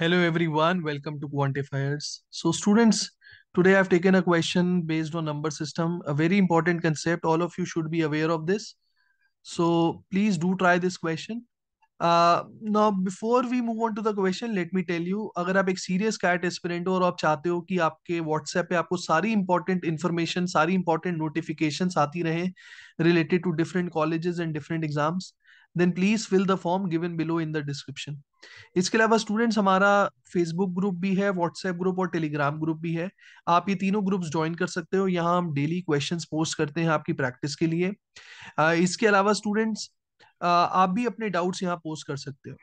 Hello everyone, welcome to Quantifiers. So students, today I've taken a question based on number system, a very important concept. All of you should be aware of this. So please do try this question. Uh, now before we move on to the question, let me tell you, अगर आप एक serious cat aspirant हो और आप चाहते हो कि आपके व्हाट्सएप पे आपको सारी important इन्फॉर्मेशन सारी इंपॉर्टेंट different आती रहे related to different then please fill the form given below in the description इसके अलावा स्टूडेंट्स हमारा फेसबुक ग्रुप भी है व्हाट्सएप ग्रुप और टेलीग्राम ग्रुप भी है आप ये तीनों ग्रुप्स ज्वाइन कर सकते हो यहाँ हम डेली क्वेश्चंस पोस्ट करते हैं आपकी प्रैक्टिस के लिए इसके अलावा स्टूडेंट्स आप भी अपने डाउट्स यहाँ पोस्ट कर सकते हो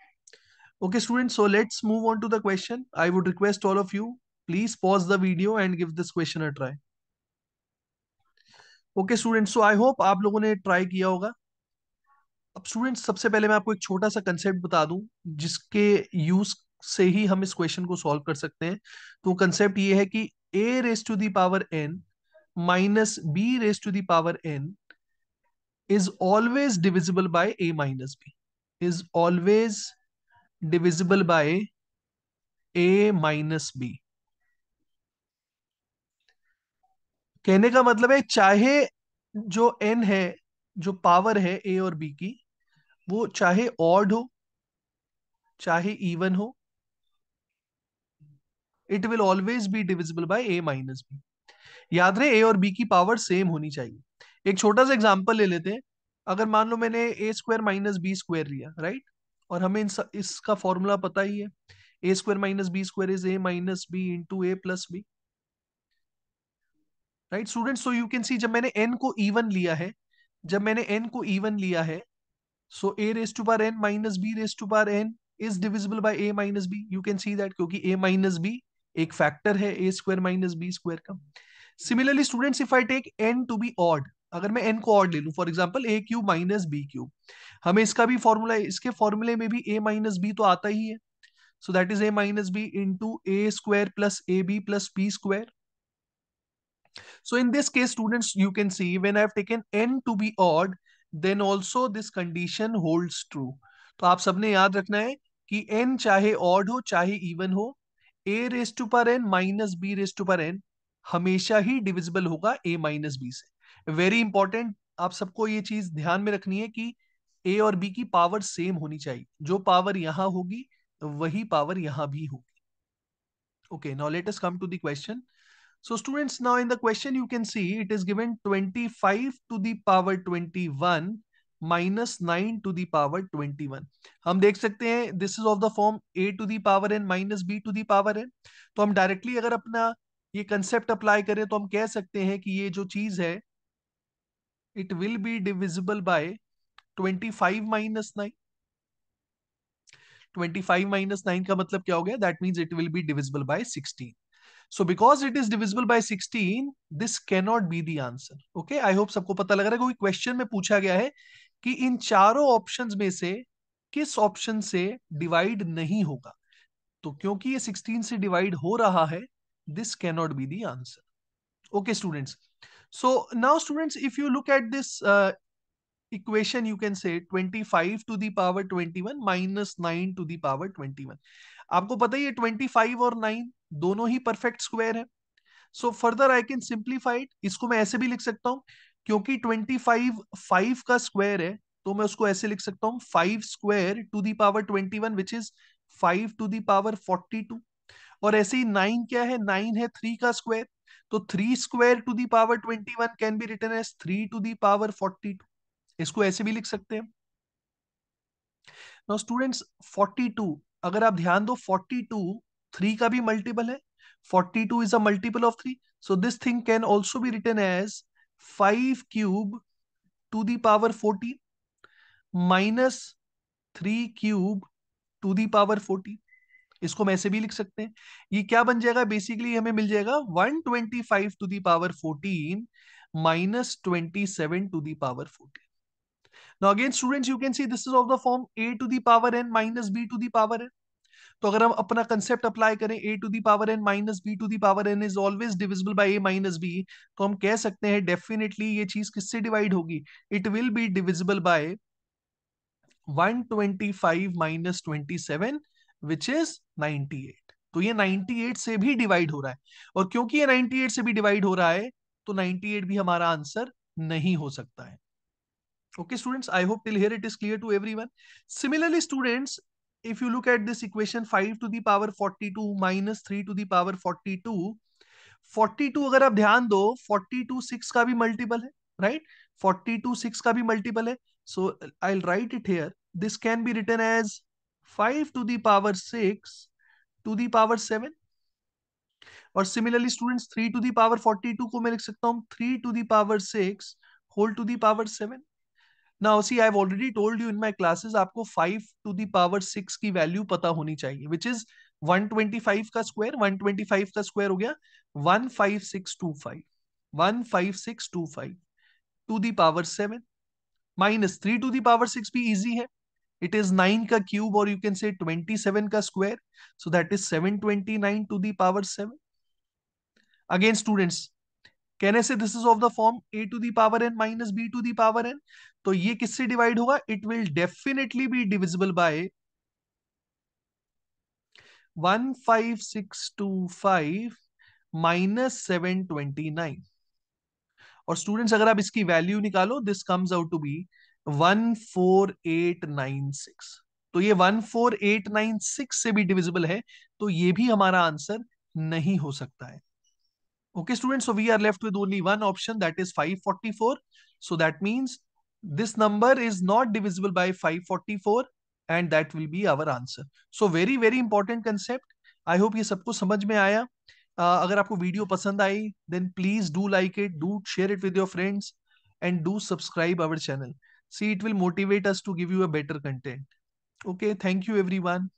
okay students so let's move on to the question I would request all of you please pause the video and give this question a try okay students so i hope aap logon ne try kiya hoga अब students सबसे पहले मैं आपको एक छोटा सा concept बता दूं जिसके यूज से ही हम इस क्वेश्चन को सॉल्व कर सकते हैं तो कंसेप्ट ये है कि A raise to the power N minus B raise to the power N is always divisible by A minus B is always divisible by A minus B कहने का मतलब है चाहे जो एन है जो पावर है ए और बी की वो चाहे ऑड हो चाहे इवन हो it will always be divisible by A minus B याद रहे ए और बी की पावर सेम होनी चाहिए एक छोटा सा एग्जाम्पल ले लेते हैं अगर मान लो मैंने A square minus B square लिया राइट और हमें इस, इसका फॉर्मूला पता ही है A square minus B square is A minus B into A plus B right student so you can see जब मैंने एन को इवन लिया है जब मैंने एन को इवन लिया है so a raised to power n minus b raised to power n is divisible by a minus b you can see that क्योंकि a minus b एक फैक्टर है a square minus b square का similarly students if I take n to be odd अगर मैं n को odd ले लूँ for example A cube minus B cube हमें इसका भी फॉर्मूला इसके फॉर्मूले में भी a माइनस बी तो आता ही है so that is a minus B into A square plus A B plus B square So in this case, students, you can see when I've taken n to be odd, then also this condition holds true तो आप सबने याद रखना है कि N चाहे odd हो चाहे इवन हो ए रेस टू पर N minus B raise to पर एन हमेशा ही डिविजिबल होगा ए माइनस बी से वेरी इंपॉर्टेंट आप सबको ये चीज ध्यान में रखनी है कि ए और बी की पावर सेम होनी चाहिए जो पावर यहां होगी वही पावर यहां भी होगी okay now let us come to the question So students, now in the question you can see it is given 25 to the power 21 minus nine to the power twenty one हम देख सकते हैं this is of the form A to the power N minus B to the power N तो हम directly अगर अपना ये concept apply करें तो हम कह सकते हैं कि ये जो चीज है it will be divisible by twenty five minus nine twenty five minus nine का मतलब क्या हो गया that means it will be divisible by sixteen so because it is divisible by 16 this cannot be the answer okay I hope सबको पता लग रहा है क्योंकि क्वेश्चन में पूछा गया है कि इन चारों ऑप्शंस में से किस ऑप्शन से डिवाइड नहीं होगा तो क्योंकि ये 16 से डिवाइड हो रहा है this can not be the answer okay students so now students if you look at this equation you can say 25 to the power 21 minus 9 to the power 21 आपको पता ही है 25 और दोनों ही परफेक्ट स्क्वायर है so further I can simplified इसको मैं ऐसे भी लिख सकता हूं क्योंकि ट्वेंटी फाइव फाइव का स्क्वायर है तो मैं उसको ऐसे लिख सकता हूं five square to the power twenty one which is five to the power forty two और ऐसे ही नाइन क्या है नाइन है थ्री का स्क्वायर तो three square to the power twenty one can be written as three to the power forty two इसको ऐसे भी लिख सकते हैं नाउ स्टूडेंट्स 42 अगर आप ध्यान दो 42 थ्री का भी मल्टीपल है forty two is a multiple of three so this thing can also be written as five cube to the power fourteen minus three cube to the power fourteen इसको मैं ऐसे भी लिख सकते हैं ये क्या बन जाएगा बेसिकली हमें मिल जाएगा 125 twenty five to the power 14 minus seven to the power 14 again student you can see this is of the form A to to the power n minus b to the power तो अगर हम अपना concept apply करें A to the power N minus B to the power N is always divisible by A minus B तो हम कह सकते हैं डेफिनेटली ये चीज किससे डिवाइड होगी it will be divisible by 125 minus twenty seven which is ninety eight तो ये 98 से भी डिवाइड हो रहा है और क्योंकि ये 98 से भी डिवाइड हो रहा है तो 98 भी हमारा आंसर नहीं हो सकता है okay students I hope till here it is clear to everyone similarly students if you look at this equation 5 to the power 42 minus 3 to the power 42, 42 अगर आप ध्यान दो 42 6 का भी मल्टीपल है राइट right? 42 6 का भी मल्टीपल है so I write it here this can be written as 5 to the power 6 to the power 7 और similarly students 3 to the power 42 को मैं लिख सकता हूं 3 to the power 6 whole to the power 7 now see I have already told you in my classes आपको 5 to the power 6 की value पता होनी चाहिए व्हिच इज 125 का स्क्वायर 125 का स्क्वायर हो गया 15625 15625 to the power 7 minus 3 to the power 6 भी इजी है इट इज 9 का क्यूब और यू कैन से 27 का square so that is 729 to the power 7 again students can a say this is of the form A to the power N minus B to the power n तो ये किससे divide होगा it will definitely be divisible by one five six two five minus seven twenty nine और students अगर आप इसकी value निकालो this comes out to be one four eight nine six तो ये one four eight nine six से भी divisible है तो ये भी हमारा आंसर नहीं हो सकता है Okay, students, so we are left with only one option that is 544. So that means this number is not divisible by 544 and that will be our answer. So very, very important concept. I hope you sabko samaj mein aaya. Agar aapko video pasand then please do like it, do share it with your friends and do subscribe our channel. See, it will motivate us to give you a better content. Okay, thank you everyone.